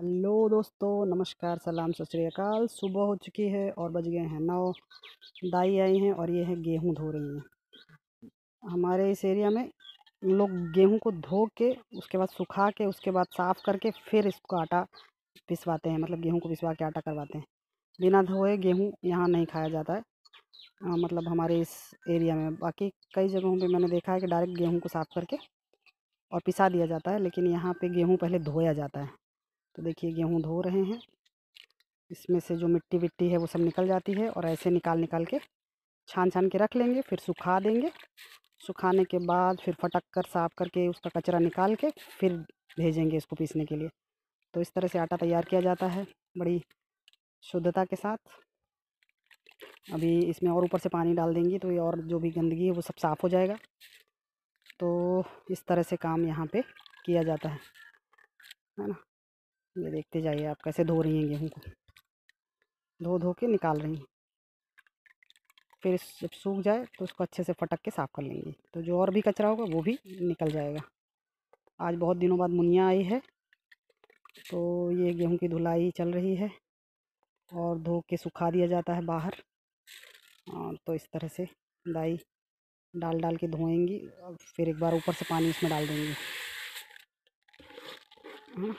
Hello दोस्तों नमस्कार सलाम सत श्रीकाल सुबह हो चुकी है और बज गए हैं नौ दाई आई हैं और ये है गेहूं धो रही हैं हमारे इस एरिया में लोग गेहूं को धो के उसके बाद सुखा के उसके बाद साफ़ करके फिर इसको आटा पिसवाते हैं मतलब गेहूं को पिसवा के आटा करवाते हैं बिना धोए गेहूँ यहाँ नहीं खाया जाता है आ, हाँ, मतलब हमारे इस एरिया में बाकी कई जगहों पर मैंने देखा है कि डायरेक्ट गेहूँ को साफ़ करके और पिसा दिया जाता है लेकिन यहाँ पर गेहूँ पहले धोया जाता है तो देखिए गेहूँ धो रहे हैं इसमें से जो मिट्टी विट्टी है वो सब निकल जाती है और ऐसे निकाल निकाल के छान छान के रख लेंगे फिर सुखा देंगे सुखाने के बाद फिर फटक कर साफ़ करके उसका कचरा निकाल के फिर भेजेंगे इसको पीसने के लिए तो इस तरह से आटा तैयार किया जाता है बड़ी शुद्धता के साथ अभी इसमें और ऊपर से पानी डाल देंगे तो ये और जो भी गंदगी है वो सब साफ़ हो जाएगा तो इस तरह से काम यहाँ पे किया जाता है है ना ये देखते जाइए आप कैसे धो रही हैं गेहूँ को धो धो के निकाल रही हैं फिर जब सूख जाए तो उसको अच्छे से फटक के साफ़ कर लेंगे तो जो और भी कचरा होगा वो भी निकल जाएगा आज बहुत दिनों बाद मुनिया आई है तो ये गेहूं की धुलाई चल रही है और धो के सुखा दिया जाता है बाहर तो इस तरह से दाई डाल डाल के धोएंगी और फिर एक बार ऊपर से पानी इसमें डाल देंगे हाँ।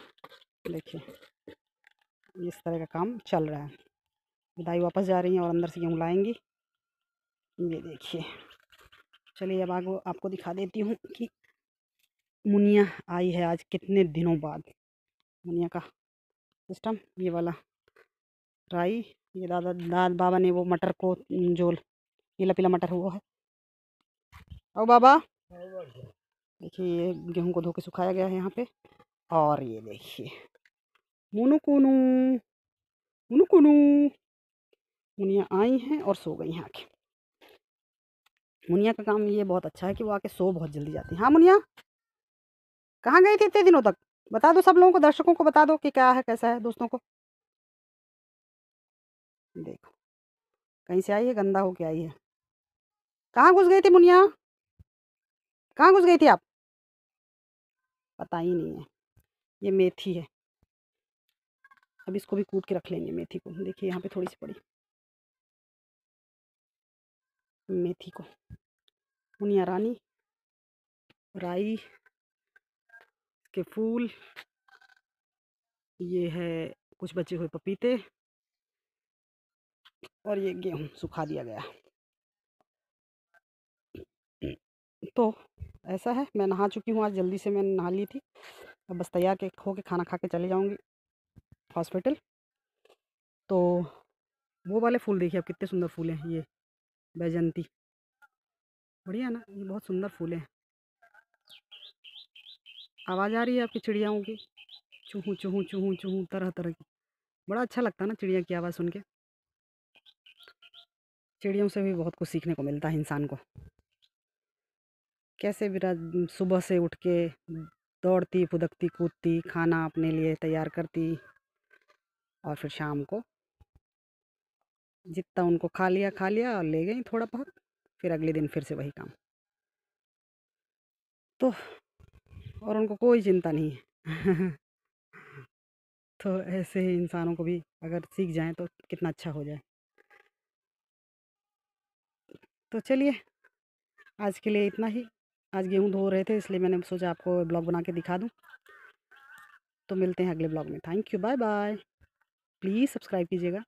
देखिए इस तरह का काम चल रहा है विदाई वापस जा रही है और अंदर से गेहूँ लाएंगी ये देखिए चलिए अब आगे आपको दिखा देती हूँ कि मुनिया आई है आज कितने दिनों बाद मुनिया का सिस्टम ये वाला राई ये दादा दाद बाबा ने वो मटर को जो पीला पीला मटर हुआ है और बाबा देखिए ये गेहूँ को धो के सुखाया गया है यहाँ पे और ये देखिए मुनुकुनु मुनुकुनु मुनिया आई हैं और सो गई हैं आके मुनिया का काम ये बहुत अच्छा है कि वो आके सो बहुत जल्दी जाती हैं हाँ मुनिया कहाँ गई थी इतने दिनों तक बता दो सब लोगों को दर्शकों को बता दो कि क्या है कैसा है दोस्तों को देखो कहीं से आई है गंदा होके आई है कहाँ घुस गई थी मुनिया कहाँ घुस गई थी आप पता ही नहीं है ये मेथी है अब इसको भी कूट के रख लेंगे मेथी को देखिए यहाँ पे थोड़ी सी पड़ी मेथी को पुनिया रानी राई के फूल ये है कुछ बचे हुए पपीते और ये गेहूँ सुखा दिया गया तो ऐसा है मैं नहा चुकी हूँ आज जल्दी से मैंने नहा ली थी अब बस तैयार के खो के खाना खा के चले जाऊँगी हॉस्पिटल तो वो वाले फूल देखिए आप कितने सुंदर फूल हैं ये बैजंती बढ़िया ना ये बहुत सुंदर फूल हैं आवाज़ आ रही है आपकी चिड़ियाओं की चूहू चूहू चूहू चूहू तरह तरह की बड़ा अच्छा लगता है ना चिड़िया की आवाज़ सुन के चिड़ियों से भी बहुत कुछ सीखने को मिलता है इंसान को कैसे बिरा सुबह से उठ के दौड़ती फुदकती कूदती खाना अपने लिए तैयार करती और फिर शाम को जितना उनको खा लिया खा लिया और ले गई थोड़ा बहुत फिर अगले दिन फिर से वही काम तो और उनको कोई चिंता नहीं है तो ऐसे ही इंसानों को भी अगर सीख जाएं तो कितना अच्छा हो जाए तो चलिए आज के लिए इतना ही आज गेहूं धो रहे थे इसलिए मैंने सोचा आपको ब्लॉग बना के दिखा दूं तो मिलते हैं अगले ब्लॉग में thank you bye bye please subscribe कीजिएगा